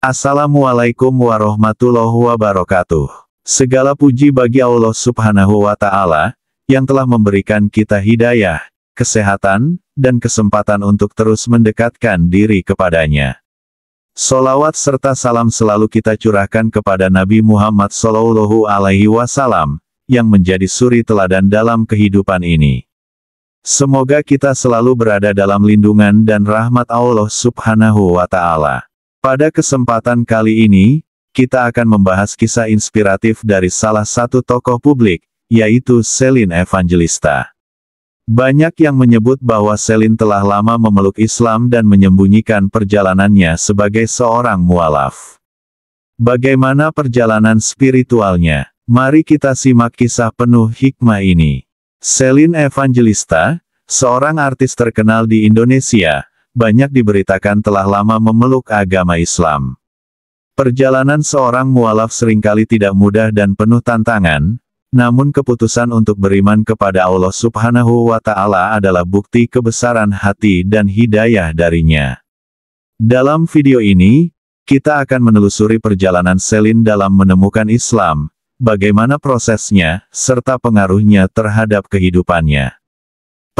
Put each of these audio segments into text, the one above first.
Assalamualaikum warahmatullahi wabarakatuh. Segala puji bagi Allah Subhanahu wa Ta'ala yang telah memberikan kita hidayah, kesehatan, dan kesempatan untuk terus mendekatkan diri kepadanya. Solawat serta salam selalu kita curahkan kepada Nabi Muhammad Sallallahu Alaihi Wasallam, yang menjadi suri teladan dalam kehidupan ini. Semoga kita selalu berada dalam lindungan dan rahmat Allah Subhanahu wa Ta'ala. Pada kesempatan kali ini, kita akan membahas kisah inspiratif dari salah satu tokoh publik, yaitu Selin Evangelista. Banyak yang menyebut bahwa Selin telah lama memeluk Islam dan menyembunyikan perjalanannya sebagai seorang mualaf. Bagaimana perjalanan spiritualnya? Mari kita simak kisah penuh hikmah ini. Selin Evangelista, seorang artis terkenal di Indonesia, banyak diberitakan telah lama memeluk agama Islam. Perjalanan seorang mualaf seringkali tidak mudah dan penuh tantangan, namun keputusan untuk beriman kepada Allah subhanahu wa ta'ala adalah bukti kebesaran hati dan hidayah darinya. Dalam video ini, kita akan menelusuri perjalanan Selin dalam menemukan Islam, bagaimana prosesnya, serta pengaruhnya terhadap kehidupannya.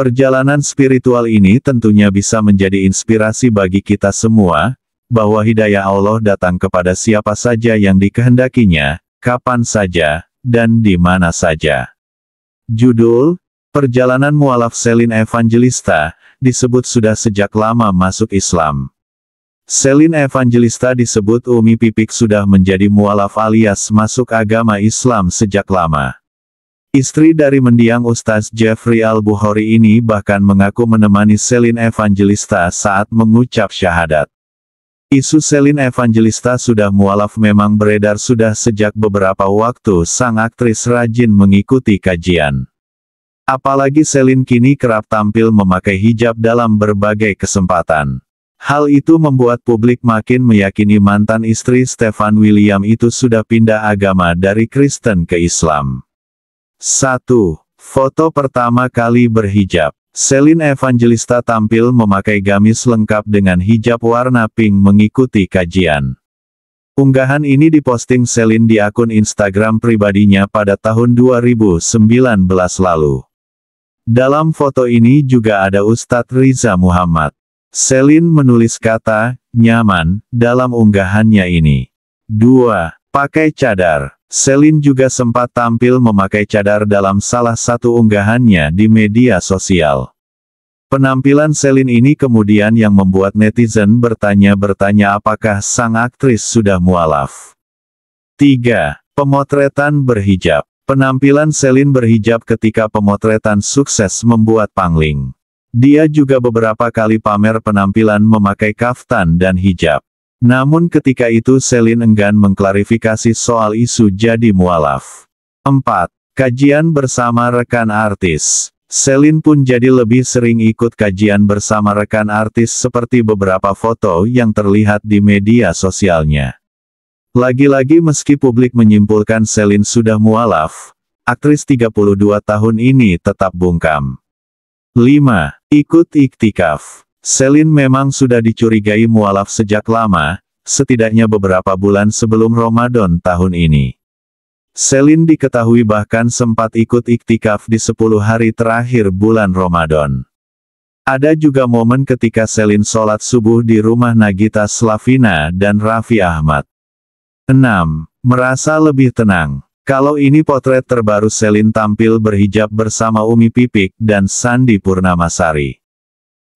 Perjalanan spiritual ini tentunya bisa menjadi inspirasi bagi kita semua, bahwa hidayah Allah datang kepada siapa saja yang dikehendakinya, kapan saja, dan di mana saja. Judul, Perjalanan Mualaf Selin Evangelista, disebut sudah sejak lama masuk Islam. Selin Evangelista disebut Umi Pipik sudah menjadi mualaf alias masuk agama Islam sejak lama. Istri dari mendiang Ustaz Jeffrey Al-Bukhari ini bahkan mengaku menemani Selin Evangelista saat mengucap syahadat. Isu Selin Evangelista sudah mualaf memang beredar sudah sejak beberapa waktu sang aktris rajin mengikuti kajian. Apalagi Selin kini kerap tampil memakai hijab dalam berbagai kesempatan. Hal itu membuat publik makin meyakini mantan istri Stefan William itu sudah pindah agama dari Kristen ke Islam. 1. Foto pertama kali berhijab. Selin Evangelista tampil memakai gamis lengkap dengan hijab warna pink mengikuti kajian. Unggahan ini diposting Selin di akun Instagram pribadinya pada tahun 2019 lalu. Dalam foto ini juga ada Ustadz Riza Muhammad. Selin menulis kata, nyaman, dalam unggahannya ini. 2. Pakai cadar. Selin juga sempat tampil memakai cadar dalam salah satu unggahannya di media sosial. Penampilan Selin ini kemudian yang membuat netizen bertanya-bertanya apakah sang aktris sudah mualaf. 3. Pemotretan berhijab Penampilan Selin berhijab ketika pemotretan sukses membuat pangling. Dia juga beberapa kali pamer penampilan memakai kaftan dan hijab. Namun ketika itu Selin enggan mengklarifikasi soal isu jadi mualaf. 4. Kajian bersama rekan artis. Selin pun jadi lebih sering ikut kajian bersama rekan artis seperti beberapa foto yang terlihat di media sosialnya. Lagi-lagi meski publik menyimpulkan Selin sudah mualaf, aktris 32 tahun ini tetap bungkam. 5. Ikut iktikaf. Selin memang sudah dicurigai mualaf sejak lama, setidaknya beberapa bulan sebelum Ramadan tahun ini. Selin diketahui bahkan sempat ikut iktikaf di 10 hari terakhir bulan Ramadan. Ada juga momen ketika Selin sholat subuh di rumah Nagita Slavina dan Raffi Ahmad. 6. Merasa lebih tenang. Kalau ini potret terbaru Selin tampil berhijab bersama Umi Pipik dan Sandi Purnamasari.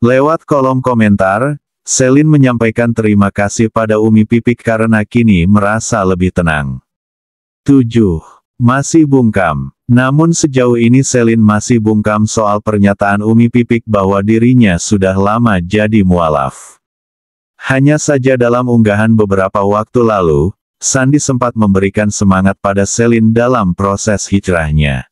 Lewat kolom komentar, Selin menyampaikan terima kasih pada Umi Pipik karena kini merasa lebih tenang. 7. Masih bungkam. Namun sejauh ini Selin masih bungkam soal pernyataan Umi Pipik bahwa dirinya sudah lama jadi mualaf. Hanya saja dalam unggahan beberapa waktu lalu, Sandi sempat memberikan semangat pada Selin dalam proses hijrahnya.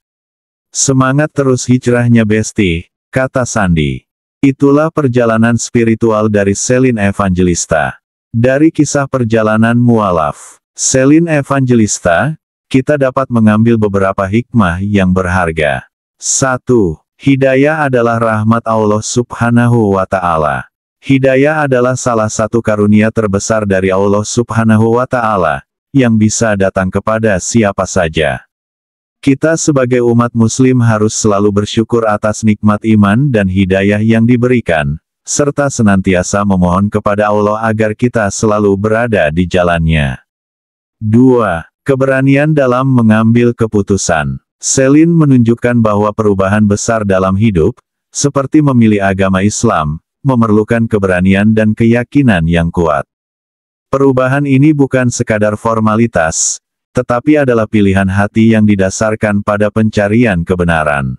Semangat terus hijrahnya Besti, kata Sandi. Itulah perjalanan spiritual dari Selin Evangelista. Dari kisah perjalanan mualaf, Selin Evangelista, kita dapat mengambil beberapa hikmah yang berharga. 1. Hidayah adalah rahmat Allah subhanahu wa ta'ala. Hidayah adalah salah satu karunia terbesar dari Allah subhanahu wa ta'ala, yang bisa datang kepada siapa saja. Kita sebagai umat muslim harus selalu bersyukur atas nikmat iman dan hidayah yang diberikan, serta senantiasa memohon kepada Allah agar kita selalu berada di jalannya. 2. Keberanian dalam mengambil keputusan Selin menunjukkan bahwa perubahan besar dalam hidup, seperti memilih agama Islam, memerlukan keberanian dan keyakinan yang kuat. Perubahan ini bukan sekadar formalitas, tetapi adalah pilihan hati yang didasarkan pada pencarian kebenaran.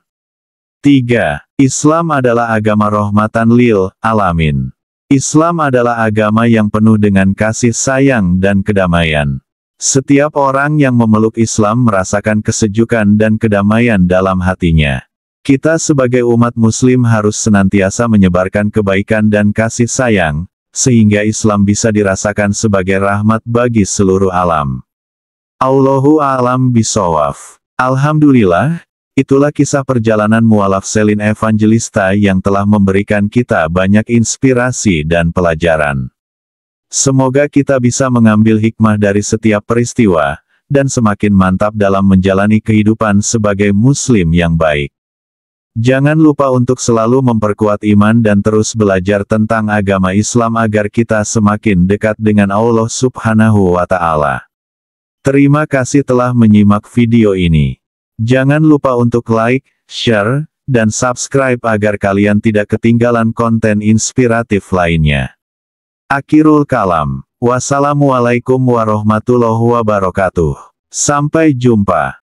3. Islam adalah agama rohmatan lil alamin. Islam adalah agama yang penuh dengan kasih sayang dan kedamaian. Setiap orang yang memeluk Islam merasakan kesejukan dan kedamaian dalam hatinya. Kita sebagai umat muslim harus senantiasa menyebarkan kebaikan dan kasih sayang, sehingga Islam bisa dirasakan sebagai rahmat bagi seluruh alam. Allahu alam bisawaf. Alhamdulillah, itulah kisah perjalanan mualaf Selin Evangelista yang telah memberikan kita banyak inspirasi dan pelajaran. Semoga kita bisa mengambil hikmah dari setiap peristiwa, dan semakin mantap dalam menjalani kehidupan sebagai muslim yang baik. Jangan lupa untuk selalu memperkuat iman dan terus belajar tentang agama Islam agar kita semakin dekat dengan Allah Subhanahu wa Ta'ala. Terima kasih telah menyimak video ini. Jangan lupa untuk like, share, dan subscribe agar kalian tidak ketinggalan konten inspiratif lainnya. Akhirul kalam. Wassalamualaikum warahmatullahi wabarakatuh. Sampai jumpa.